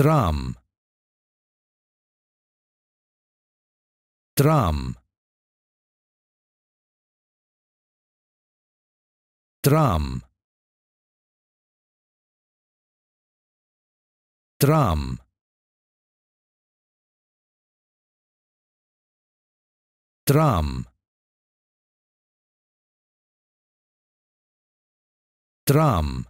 drum drum drum drum drum drum